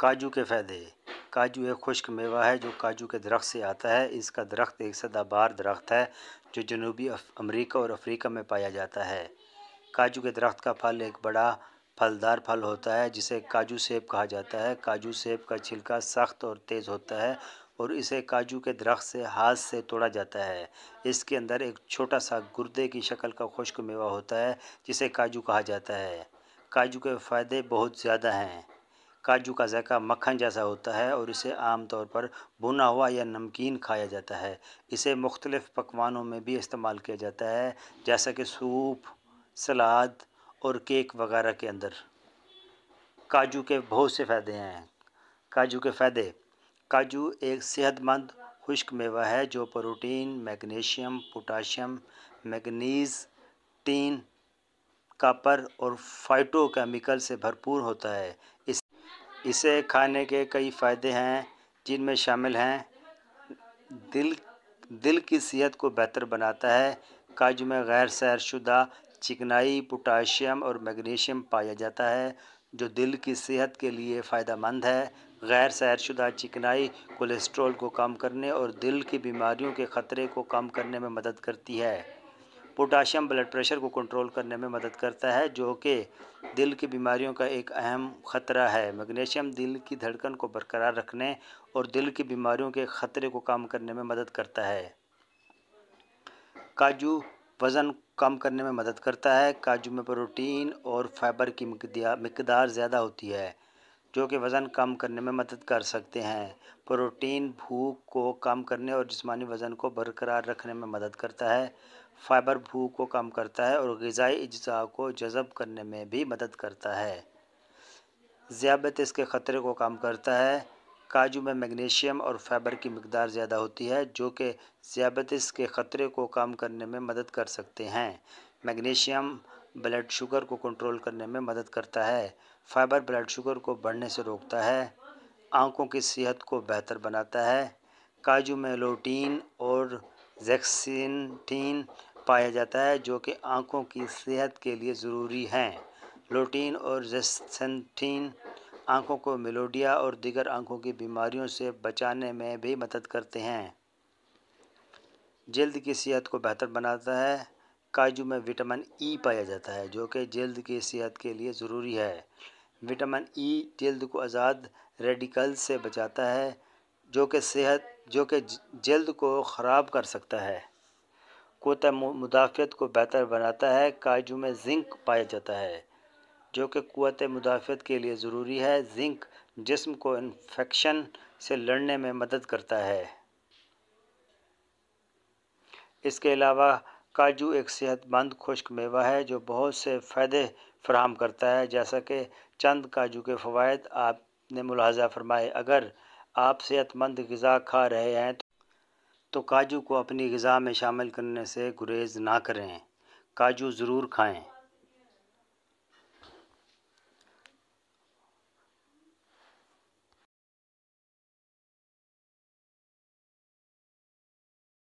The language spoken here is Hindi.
काजू के फ़ायदे काजू एक खुश्क मेवा है जो काजू के दरख्त से आता है इसका दरख्त एक सदाबार दरख्त है जो जनूबी अमरीका और अफ्रीका में पाया जाता है काजू के दरख्त का फल एक बड़ा फलदार फल होता है जिसे काजू सेब कहा जाता है काजू सेब का छिलका सख्त और तेज़ होता है और इसे काजू के दरख्त से हाथ से तोड़ा जाता है इसके अंदर एक छोटा सा गुर्दे की शक्ल का खुश्क मेवा होता है जिसे काजू कहा जाता है काजू के फ़ायदे बहुत ज़्यादा हैं काजू का जायका मक्खन जैसा होता है और इसे आम तौर पर भुना हुआ या नमकीन खाया जाता है इसे मुख्तलिफ़ पकवानों में भी इस्तेमाल किया जाता है जैसा कि सूप सलाद और केक वगैरह के अंदर काजू के बहुत से फ़ायदे हैं काजू के फ़ायदे काजू एक सेहतमंद खुश्क मेवा है जो protein magnesium potassium manganese tin copper और फाइटोकेमिकल से भरपूर होता है इस इसे खाने के कई फ़ायदे हैं जिनमें शामिल हैं दिल दिल की सेहत को बेहतर बनाता है काजू में गैर सैरशुदा चिकनाई पोटाशियम और मैग्नीशियम पाया जाता है जो दिल की सेहत के लिए फ़ायदा है गैर सैरशुदा चिकनाई कोलेस्ट्रॉल को कम करने और दिल की बीमारियों के ख़तरे को कम करने में मदद करती है पोटाशियम ब्लड प्रेशर को कंट्रोल करने में मदद करता है जो कि दिल की बीमारियों का एक अहम खतरा है मैग्नीशियम दिल की धड़कन को बरकरार रखने और दिल की बीमारियों के खतरे को कम करने में मदद करता है काजू वज़न कम करने में मदद करता है काजू में प्रोटीन और फाइबर की मकदार ज़्यादा होती है जो कि वज़न कम करने में मदद कर सकते हैं प्रोटीन भूख को कम करने और जिसमानी वज़न को बरकरार रखने में मदद करता है फ़ाइबर भूख को कम करता है और गज़ाई अज्जा को जज़ब करने में भी मदद करता है ज़्यादत इसके ख़तरे को कम करता है काजू में मैग्नीशियम और फाइबर की मकदार ज़्यादा होती है जो कि ज्यादत के ख़तरे को कम करने में मदद कर सकते हैं मैग्नीशियम ब्लड शुगर को कंट्रोल करने में मदद करता है फाइबर ब्लड शुगर को बढ़ने से रोकता है आंखों की सेहत को बेहतर बनाता है काजू में लोटीन और जैक्सिनटीन पाया जाता है जो कि आँखों की सेहत के लिए ज़रूरी हैं लोटीन और जेसेंटीन आँखों को मिलोडिया और दिगर आँखों की बीमारियों से बचाने में भी मदद करते हैं जल्द की सेहत को बेहतर बनाता है काजू में विटामिन ई e पाया जाता है जो कि जल्द की सेहत के लिए ज़रूरी है विटामिन ई e जल्द को आज़ाद रेडिकल से बचाता है जो कि सेहत जो कि जल्द को ख़राब कर सकता है कोता मुदाफ़त को बेहतर बनाता है काजू में जिंक पाया जाता है जो कि कुत मुदाफ़त के लिए ज़रूरी है जिंक जिस्म को इन्फेक्शन से लड़ने में मदद करता है इसके अलावा काजू एक सेहतमंद खुश्क मेवा है जो बहुत से फ़ायदे फ्राहम करता है जैसा कि चंद काजू के फ़वाद आपने मुलाजा फरमाए अगर आप सेहतमंद गज़ा खा रहे हैं तो तो काजू को अपनी गज़ा में शामिल करने से गुरेज ना करें काजू ज़रूर खाएं